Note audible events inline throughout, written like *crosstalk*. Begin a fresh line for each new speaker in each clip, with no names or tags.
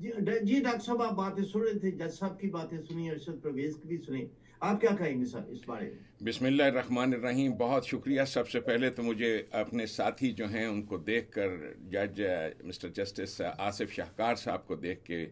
जी doctor साहब आप बातें सुन रहे थे जज साहब की बातें सुनी अरशद परवेज की भी सुनी आप क्या कहेंगे सर इस बारे
में रहमान रहीम बहुत शुक्रिया सबसे पहले तो मुझे अपने साथी जो हैं उनको देखकर जज मिस्टर जस्टिस आसिफ शाहकार साहब को देख के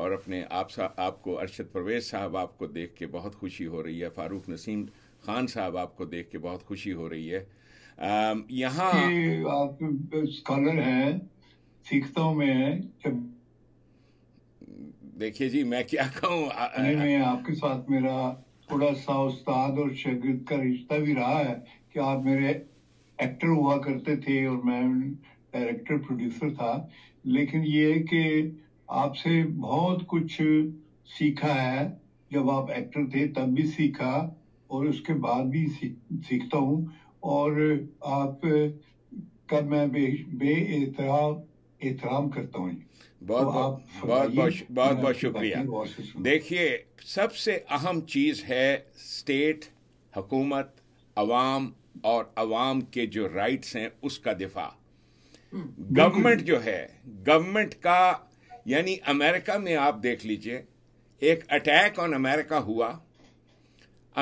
और अपने आप सा, आपको अरशद परवेज साहब आपको देख के बहुत खुशी हो रही है फारूक नसीम खान साहब आपको देख के बहुत खुशी हो रही है यहाँ
आप स्कॉलर हैं
सीखता हूँ मैं देखिए जी मैं क्या कहूँ नहीं मैं आपके
साथ मेरा थोड़ा सा उस्ताद और शागिर्द का रिश्ता भी रहा है कि आप मेरे एक्टर हुआ करते थे और मैं डायरेक्टर प्रोड्यूसर था लेकिन ये कि आपसे बहुत कुछ सीखा है जब आप एक्टर थे तब भी सीखा और उसके बाद भी सीखता हूँ और आप का मैं बे बे एहतराम करता हूँ तो बहुत
बहुत बहुत बहुत बहुत शुक्रिया देखिए सबसे अहम चीज़ है स्टेट हुकूमत अवाम और अवाम के जो राइट्स हैं उसका दिफा हम्म, गवर्नमेंट जो है गवर्नमेंट का यानी अमेरिका में आप देख लीजिए एक अटैक ऑन अमेरिका हुआ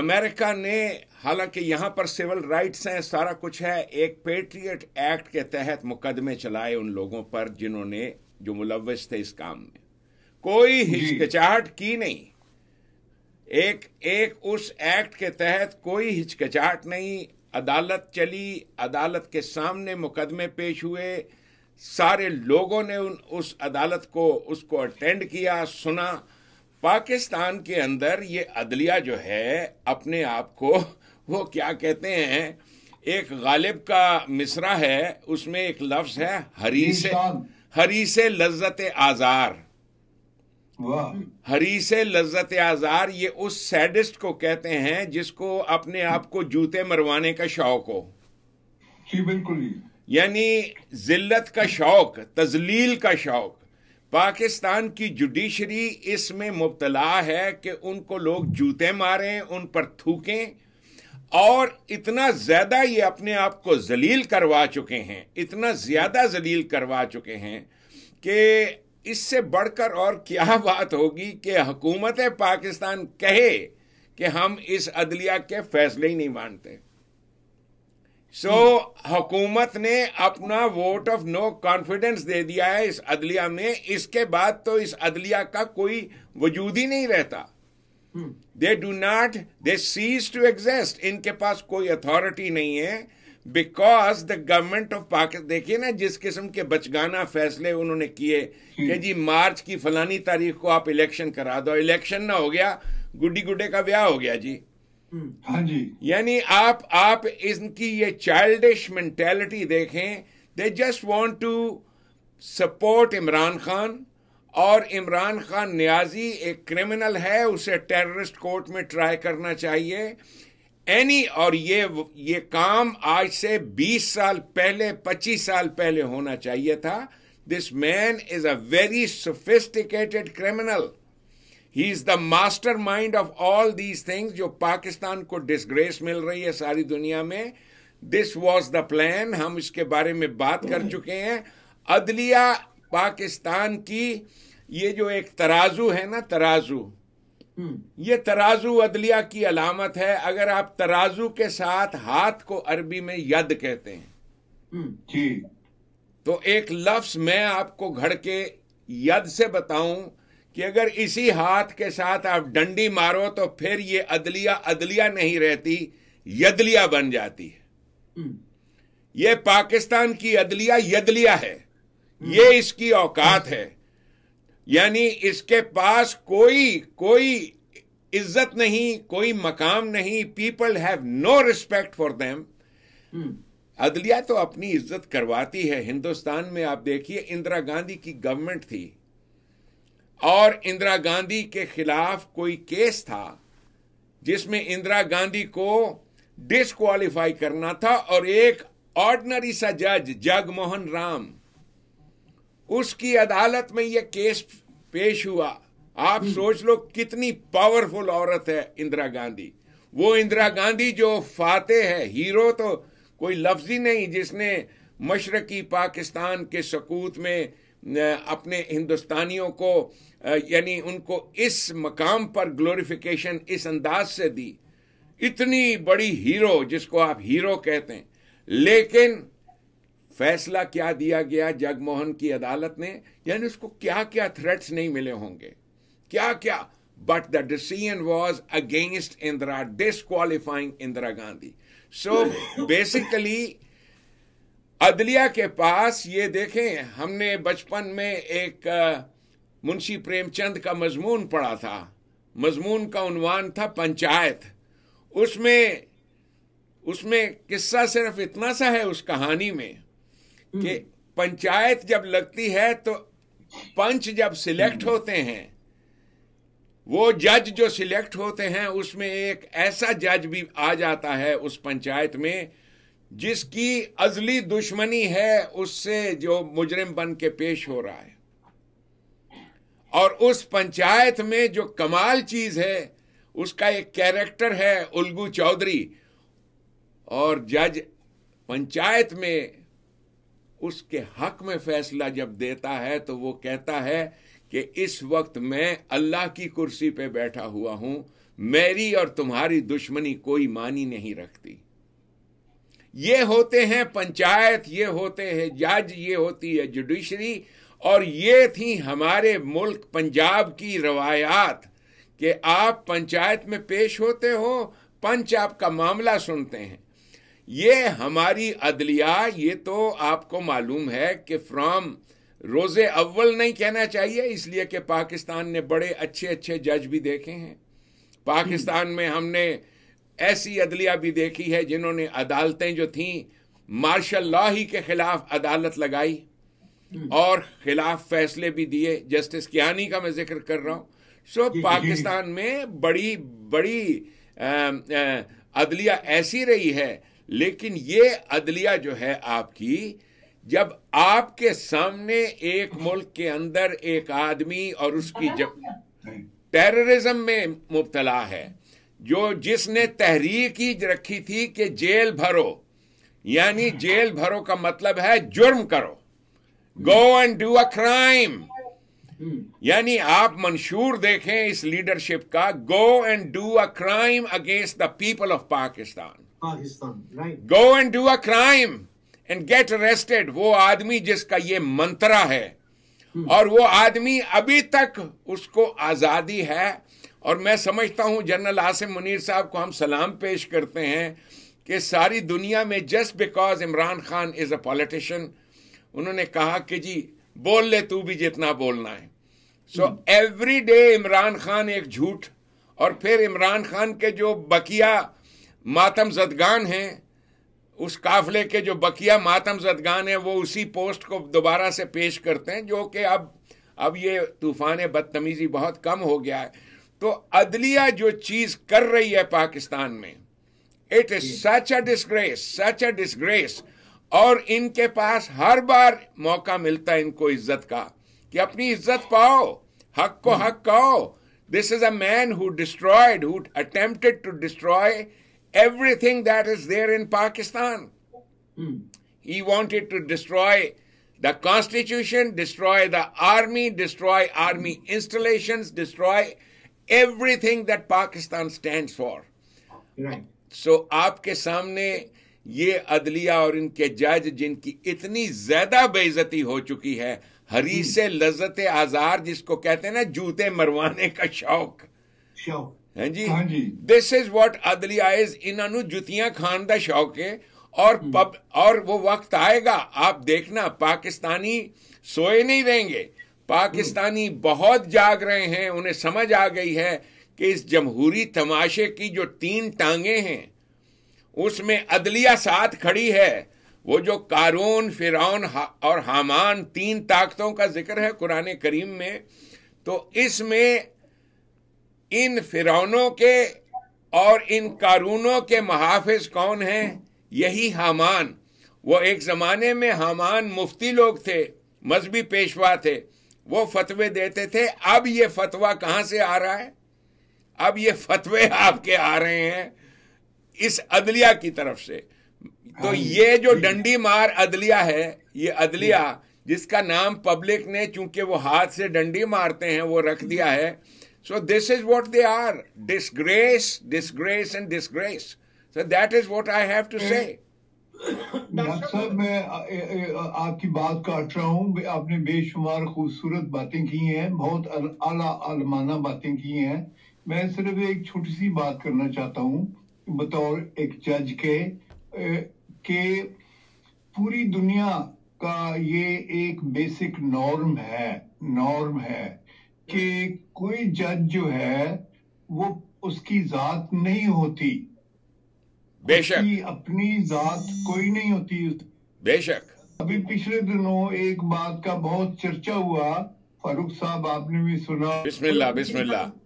अमेरिका ने हालांकि यहां पर सिविल राइट्स हैं सारा कुछ है एक पेट्रियट एक्ट के तहत मुकदमे चलाए उन लोगों पर जिन्होंने जो मुलवस थे इस काम में कोई हिचकिचाहट की नहीं एक एक उस एक्ट के तहत कोई हिचकिचाहट नहीं अदालत चली अदालत के सामने मुकदमे पेश हुए सारे लोगों ने उन उस अदालत को उसको अटेंड किया सुना पाकिस्तान के अंदर ये अदलिया जो है अपने आप को वो क्या कहते हैं एक गालिब का मिसरा है उसमें एक लफ्ज़ है हरी से हरी से लज्जत आजार हरी से लज्जत आजार ये उस सैडिस्ट को कहते हैं जिसको अपने आप को जूते मरवाने का शौक हो जी बिल्कुल यानी जिल्लत का शौक तजलील का शौक पाकिस्तान की जुडिशरी इसमें मुबतला है कि उनको लोग जूते मारें उन पर थूकें और इतना ज्यादा ये अपने आप को जलील करवा चुके हैं इतना ज्यादा जलील करवा चुके हैं कि इससे बढ़कर और क्या *laughs* बात होगी कि हुकूमत पाकिस्तान कहे कि हम इस अदलिया के फैसले ही नहीं मानते सो so, हम्म। हुकूमत ने अपना वोट ऑफ नो कॉन्फिडेंस दे दिया है इस अदलिया में इसके बाद तो इस अदलिया का कोई वजूद ही नहीं रहता they do not they cease to exist इनके पास कोई अथॉरिटी नहीं है because the government of Pakistan देखिए ना जिस किस्म के बचगाना फैसले उन्होंने किए कि हम्म। जी मार्च की फलानी तारीख को आप इलेक्शन करा दो इलेक्शन ना हो गया गुड्डी गुड्डे का ब्याह हो गया जी
हम्म। हाँ जी
यानी आप आप इनकी ये चाइल्डिश मेंटेलिटी देखें they just want to support Imran Khan और इमरान खान न्याजी एक क्रिमिनल है उसे टेररिस्ट कोर्ट में ट्राई करना चाहिए एनी और ये ये काम आज से 20 साल पहले 25 साल पहले होना चाहिए था this man is a very sophisticated criminal he is the mastermind of all these things जो पाकिस्तान को डिसग्रेस मिल रही है सारी दुनिया में दिस वॉज द प्लान हम इसके बारे में बात कर चुके हैं अदलिया पाकिस्तान की ये जो एक तराजू है ना तराजू हम्म। ये तराजू अदलिया की अलामत है अगर आप तराजू के साथ हाथ को अरबी में यद कहते हैं हम्म। जी तो एक लफ्स मैं आपको घड़ के यद से बताऊं कि अगर इसी हाथ के साथ आप डंडी मारो तो फिर ये अदलिया अदलिया नहीं रहती यदलिया बन जाती है हम्म। ये पाकिस्तान की अदलिया यदलिया है ये इसकी औकात है यानी इसके पास कोई कोई इज्जत नहीं कोई मकाम नहीं people have no respect for them अदलिया तो अपनी इज्जत करवाती है हिंदुस्तान में आप देखिए इंदिरा गांधी की गवर्नमेंट थी और इंदिरा गांधी के खिलाफ कोई केस था जिसमें इंदिरा गांधी को डिसक्वालीफाई करना था और एक ऑर्डनरी सा जज जगमोहन राम उसकी अदालत में यह केस पेश हुआ आप हम्म। सोच लो कितनी पावरफुल औरत है इंदिरा गांधी वो इंदिरा गांधी जो फाते है हीरो तो कोई लफ्ज ही नहीं जिसने मशरकी पाकिस्तान के सकूत में अपने हिंदुस्तानियों को यानी उनको इस मकाम पर ग्लोरिफिकेशन इस अंदाज से दी इतनी बड़ी हीरो जिसको आप हीरो कहते हैं लेकिन फैसला क्या दिया गया जगमोहन की अदालत ने यानी उसको क्या क्या थ्रेट्स नहीं मिले होंगे क्या क्या but the decision was against Indira disqualifying Indira Gandhi so basically अदलिया के पास ये देखें हमने बचपन में एक मुंशी प्रेमचंद का मजमून पढ़ा था मजमून का उनवान था पंचायत उसमें उसमें किस्सा सिर्फ इतना सा है उस कहानी में कि हम्म। पंचायत जब लगती है तो पंच जब सिलेक्ट हम्म। होते हैं वो जज जो सिलेक्ट होते हैं उसमें एक ऐसा जज भी आ जाता है उस पंचायत में जिसकी अजली दुश्मनी है उससे जो मुजरिम बन के पेश हो रहा है और उस पंचायत में जो कमाल चीज है उसका एक कैरेक्टर है उलगू चौधरी और जज पंचायत में उसके हक में फैसला जब देता है तो वो कहता है कि इस वक्त मैं अल्लाह की कुर्सी पे बैठा हुआ हूं मेरी और तुम्हारी दुश्मनी कोई मानी नहीं रखती ये होते हैं पंचायत ये होते हैं जज ये होती है जुडिशरी और ये थी हमारे मुल्क पंजाब की रवायात कि आप पंचायत में पेश होते हो पंच आपका मामला सुनते हैं ये हमारी अदलिया ये तो आपको मालूम है कि फ्रॉम रोज़े अव्वल नहीं कहना चाहिए इसलिए कि पाकिस्तान ने बड़े अच्छे अच्छे जज भी देखे हैं पाकिस्तान में हमने ऐसी अदलिया भी देखी है जिन्होंने अदालतें जो थीं मार्शल लॉ ही के खिलाफ अदालत लगाई और खिलाफ फैसले भी दिए जस्टिस कियानी का मैं जिक्र कर रहा हूं सो पाकिस्तान में बड़ी बड़ी अदलिया ऐसी रही है लेकिन ये अदलिया जो है आपकी जब आपके सामने एक मुल्क के अंदर एक आदमी और उसकी जब टेररिज्म में मुबतला है जो जिसने तहरीक ही रखी थी कि जेल भरो यानी जेल भरो का मतलब है जुर्म करो go and do a crime यानी आप मंशूर देखें इस लीडरशिप का go and do a crime against the people of Pakistan
go right?
Go and do a crime and वो आदमी जिसका ये मंत्रा है hmm. और वो आदमी अभी तक उसको आजादी है और मैं समझता हूं जनरल आसिम मुनीर साहब को हम सलाम पेश करते हैं कि सारी दुनिया में just because Imran Khan is a politician उन्होंने कहा कि जी बोल ले तू भी जितना बोलना है so every day Imran Khan एक झूठ और फिर इमरान खान के जो बकिया मातम जदगान हैं उस काफले के जो बकिया मातम जदगान है वो उसी पोस्ट को दोबारा से पेश करते हैं जो कि अब अब ये तूफान बदतमीज़ी बहुत कम हो गया है तो अदलिया जो चीज़ कर रही है पाकिस्तान में it is such a disgrace such a disgrace और इनके पास हर बार मौका मिलता है इनको इज्जत का कि अपनी इज्जत पाओ हक को हक कहो this is a man who destroyed who attempted to destroy everything that is there in Pakistan. Mm. He wanted to destroy the constitution, destroy the army, destroy army installations, destroy everything that Pakistan stands for. Right. So आपके ye ये अदलिया और इनके जज जिनकी इतनी ज्यादा ho chuki hai, harise हरी hmm. से azar, jisko जिसको कहते हैं ना जूते मरवाने का ਹਾਂਜੀ ਹਾਂਜੀ ਦਿਸ ਇਜ਼ ਵਾਟ ਅਦਲੀਆਇਜ਼ ਇਹਨਾਂ ਨੂੰ ਜੁੱਤੀਆਂ ਖਾਣ ਦਾ ਸ਼ੌਕ ਹੈ और पब, और वो वक्त आएगा आप देखना पाकिस्तानी सोए नहीं रहेंगे पाकिस्तानी बहुत जाग रहे हैं उन्हें समझ आ गई है कि इस जमहूरी तमाशे की जो तीन टांगे हैं उसमें अदलिया साथ खड़ी है वो जो कारून फिर हा, और हामान तीन ताकतों का जिक्र है कुरान करीम में तो इसमें इन फिरौनों के और इन कानूनों के महाफिज कौन हैं यही हामान वो एक ज़माने में हामान मुफ्ती लोग थे मजहबी पेशवा थे वो फतवे देते थे अब ये फतवा कहां से आ रहा है अब ये फतवे आपके आ रहे हैं इस अदलिया की तरफ से तो हाँ, ये जो डंडी मार अदलिया है ये अदलिया जिसका नाम पब्लिक ने चूंकि वो हाथ से डंडी मारते हैं वो रख दिया है So this is what they are disgrace, disgrace, and disgrace. So that is what I have to say. *coughs* Sir मैं
आपकी बात काट रहा हूँ आपने बेशुमार खूबसूरत बातें की हैं बहुत आला आलमाना बातें की हैं मैं सिर्फ एक छोटी सी बात करना चाहता हूँ बतौर एक जज के के पूरी दुनिया का ये एक बेसिक नॉर्म है नॉर्म है कि कोई जज जो है वो उसकी जात नहीं होती बेशक अपनी जात कोई नहीं होती बेशक अभी पिछले दिनों एक बात का बहुत चर्चा हुआ फारूक साहब आपने भी सुना
बिस्मिल्लाह बिस्मिल्लाह